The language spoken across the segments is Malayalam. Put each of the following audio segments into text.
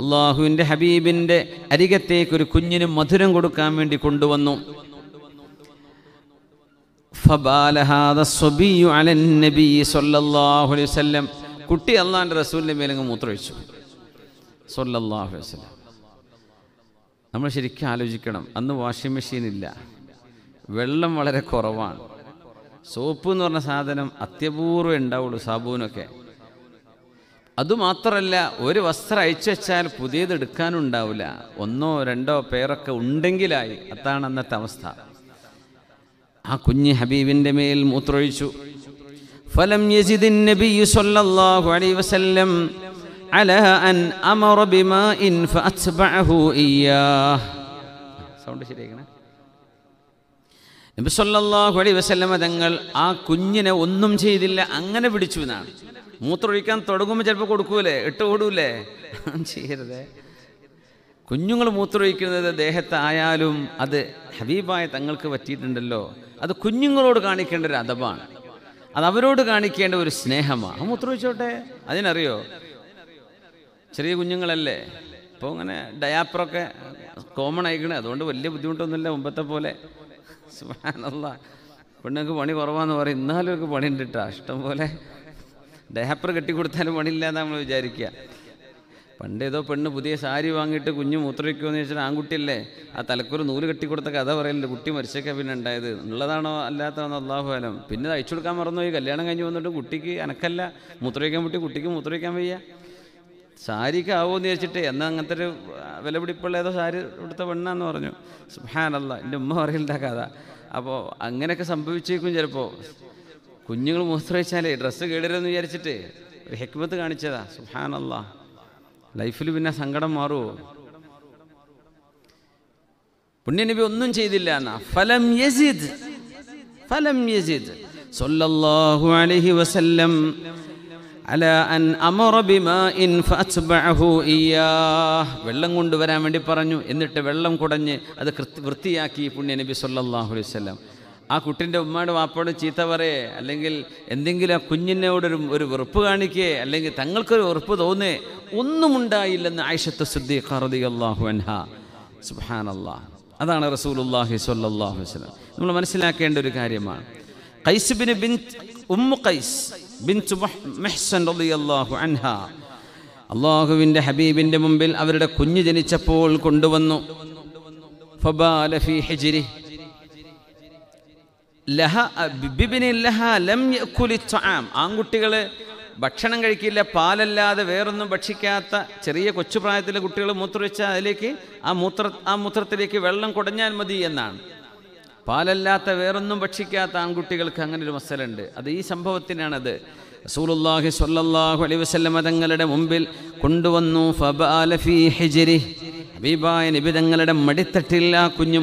അള്ളാഹുവിൻ്റെ ഹബീബിൻ്റെ അരികത്തേക്ക് ഒരു കുഞ്ഞിന് മധുരം കൊടുക്കാൻ വേണ്ടി കൊണ്ടുവന്നു കുട്ടി അള്ളാഹിൻ്റെ റസൂലിൻ്റെ മേലങ്ങ് മൂത്രമൊഴിച്ചു സൊല്ലാഹു വസ്ലം നമ്മൾ ശരിക്കും ആലോചിക്കണം അന്ന് വാഷിംഗ് മെഷീൻ ഇല്ല വെള്ളം വളരെ കുറവാണ് സോപ്പ് എന്ന് പറഞ്ഞ സാധനം അത്യപൂർവ്വം ഉണ്ടാവുള്ളൂ സാബൂനൊക്കെ അതുമാത്രമല്ല ഒരു വസ്ത്രം അയച്ചു വെച്ചാൽ പുതിയത് എടുക്കാനുണ്ടാവില്ല ഒന്നോ രണ്ടോ പേരൊക്കെ ഉണ്ടെങ്കിലായി അതാണ് അന്നത്തെ അവസ്ഥ ആ കുഞ്ഞ് ഹബീബിന്റെ മേൽ മൂത്രൊഴിച്ചു ഫലം യജിദിൻ നബി സല്ലല്ലാഹു അലൈഹി വസല്ലം അൻ സൗണ്ട് നബി സല്ലല്ലാഹു അലൈഹി തങ്ങൾ ആ കുഞ്ഞിനെ ഒന്നും ചെയ്തില്ല അങ്ങനെ പിടിച്ചു എന്നാണ് മൂത്രമൊഴിക്കാൻ തുടങ്ങുമ്പോൾ ചിലപ്പോൾ കൊടുക്കൂലേ ഇട്ട് ഓടൂലേ ചെയ്യരുതേ കുഞ്ഞുങ്ങൾ മൂത്രമൊഴിക്കുന്നത് ദേഹത്തായാലും അത് ഹബീബായ തങ്ങൾക്ക് പറ്റിയിട്ടുണ്ടല്ലോ അത് കുഞ്ഞുങ്ങളോട് കാണിക്കേണ്ട ഒരു അദബാണ് അത് അവരോട് കാണിക്കേണ്ട ഒരു സ്നേഹമാണ് മൂത്രമൊഴിച്ചോട്ടെ അതിനറിയോ ചെറിയ കുഞ്ഞുങ്ങളല്ലേ അപ്പോൾ അങ്ങനെ ഡയാപ്പറൊക്കെ കോമൺ ആയിക്കണേ അതുകൊണ്ട് വലിയ ബുദ്ധിമുട്ടൊന്നുമില്ല മുമ്പത്തെ പോലെ സുബാനല്ല പെണ്ണുങ്ങൾക്ക് പണി കുറവാന്ന് പറയും ഇന്നാലും ഒക്കെ പണി ഉണ്ട് കേട്ടോ ഇഷ്ടം പോലെ ഡയപ്പർ കെട്ടിക്കൊടുത്താലും പണിയില്ല എന്ന് നമ്മൾ വിചാരിക്കുക പണ്ട് ഏതോ പെണ്ണ് പുതിയ സാരി വാങ്ങിയിട്ട് കുഞ്ഞു മൂത്രമൊക്കെയെന്ന് ചോദിച്ചാൽ ആൺകുട്ടിയല്ലേ ആ തലക്കൊരു നൂല് കെട്ടിക്കൊടുത്ത കഥ പറയലുണ്ട് കുട്ടി മരിച്ചൊക്കെ പിന്നെ ഉണ്ടായത് ഉള്ളതാണോ അല്ലാത്തതാണോ അള്ളാഹുലം പിന്നെ അയച്ചു കൊടുക്കാൻ മറന്നുപോയി കല്യാണം കഴിഞ്ഞ് വന്നിട്ട് കുട്ടിക്ക് അനക്കല്ല മൂത്രമൊഴിക്കാൻ പറ്റി കുട്ടിക്ക് മൂത്രമൊഴിക്കാൻ വയ്യ സാരിക്ക് ആവുമെന്ന് ചോദിച്ചിട്ട് എന്നാൽ അങ്ങനത്തെ ഒരു വിലപിടിപ്പുള്ള ഏതോ സാരി കൊടുത്ത പെണ്ണാന്ന് പറഞ്ഞു സുഹാനല്ല എൻ്റെ ഉമ്മ കഥ അപ്പോൾ അങ്ങനെയൊക്കെ സംഭവിച്ചേക്കും ചിലപ്പോൾ കുഞ്ഞുങ്ങൾ മൂത്രമൊഴിച്ചാലേ ഡ്രസ്സ് കേടരുതെന്ന് വിചാരിച്ചിട്ട് ഒരു ഹെക്മത്ത് കാണിച്ചതാ സുഹാനല്ല ലൈഫിൽ പിന്നെ സങ്കടം മാറുമോ പുണ്യനബി ഒന്നും ചെയ്തില്ല എന്നാ ഫലം യസിദ് ഫലം യസിദ് സല്ലല്ലാഹു അലൈഹി വസല്ലം അല അൻ അമറ ഇൻ ഫഅത്ബഅഹു ഇയാ വെള്ളം കൊണ്ടുവരാൻ വേണ്ടി പറഞ്ഞു എന്നിട്ട് വെള്ളം കുടഞ്ഞ് അത് വൃത്തിയാക്കി പുണ്യനബി സല്ലല്ലാഹു അലൈഹി വസല്ലം ആ കുട്ടിൻ്റെ ഉമ്മയുടെ വാപ്പയുടെ ചീത്ത പറയേ അല്ലെങ്കിൽ എന്തെങ്കിലും ആ കുഞ്ഞിനോടൊരു ഒരു വെറുപ്പ് കാണിക്കേ അല്ലെങ്കിൽ തങ്ങൾക്കൊരു വെറുപ്പ് തോന്നേ ഒന്നും ഉണ്ടായില്ലെന്ന് ആയിഷത്ത് സുദ്ദി ഖർദി അള്ളാഹു അൻഹ അള്ളാഹ് അതാണ് റസൂലുല്ലാഹി സ്വല്ലല്ലാഹു വസ്ലം നമ്മൾ മനസ്സിലാക്കേണ്ട ഒരു കാര്യമാണ് ഖൈസ് ബിൻ ബിൻ ഉമ്മു ഖൈസ് ബിൻ മെഹ്സൻ റളിയല്ലാഹു അൻഹ അള്ളാഹുവിൻ്റെ ഹബീബിൻ്റെ മുമ്പിൽ അവരുടെ കുഞ്ഞു ജനിച്ചപ്പോൾ കൊണ്ടുവന്നു ഫബാല ഫീ ഹിജ്രി ലഹ ബിബിനി ലഹ ലം കുലിച്ചാം ആൺകുട്ടികൾ ഭക്ഷണം കഴിക്കില്ല പാലല്ലാതെ വേറൊന്നും ഭക്ഷിക്കാത്ത ചെറിയ കൊച്ചുപ്രായത്തിലെ കുട്ടികൾ മൂത്രമൊഴിച്ചാൽ അതിലേക്ക് ആ മൂത്ര ആ മൂത്രത്തിലേക്ക് വെള്ളം കുടഞ്ഞാൽ മതി എന്നാണ് പാലല്ലാത്ത വേറൊന്നും ഭക്ഷിക്കാത്ത ആൺകുട്ടികൾക്ക് അങ്ങനെ ഒരു മസലുണ്ട് അത് ഈ സംഭവത്തിനാണത് റസൂലുള്ളാഹി സ്വല്ലല്ലാഹു അലൈഹി വസല്ലം തങ്ങളുടെ മുമ്പിൽ കൊണ്ടുവന്നു ഫബാല ഫീ ഹിജ്രി ഹബീബായ നിബി തങ്ങളുടെ മടിത്തട്ടിൽ ആ കുഞ്ഞ്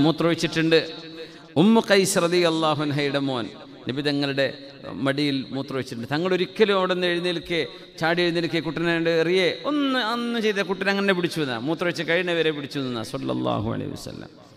ഉമ്മു കൈസ് റതി അള്ളാഹുൻഹയുടെ മോൻ നബി തങ്ങളുടെ മടിയിൽ വെച്ചിട്ടുണ്ട് തങ്ങൾ ഒരിക്കലും അവിടെ നിന്ന് എഴുന്നേൽക്കേ ചാടി എഴുന്നേൽക്കേ കുട്ടനെ എറിയേ ഒന്ന് അന്ന് ചെയ്ത കുട്ടനെ അങ്ങനെ പിടിച്ചു നിന്നാ വെച്ച് കഴിഞ്ഞവരെ പിടിച്ചു നിന്നാ സൊല്ലാഹു അലൈഹി വസ്ലാം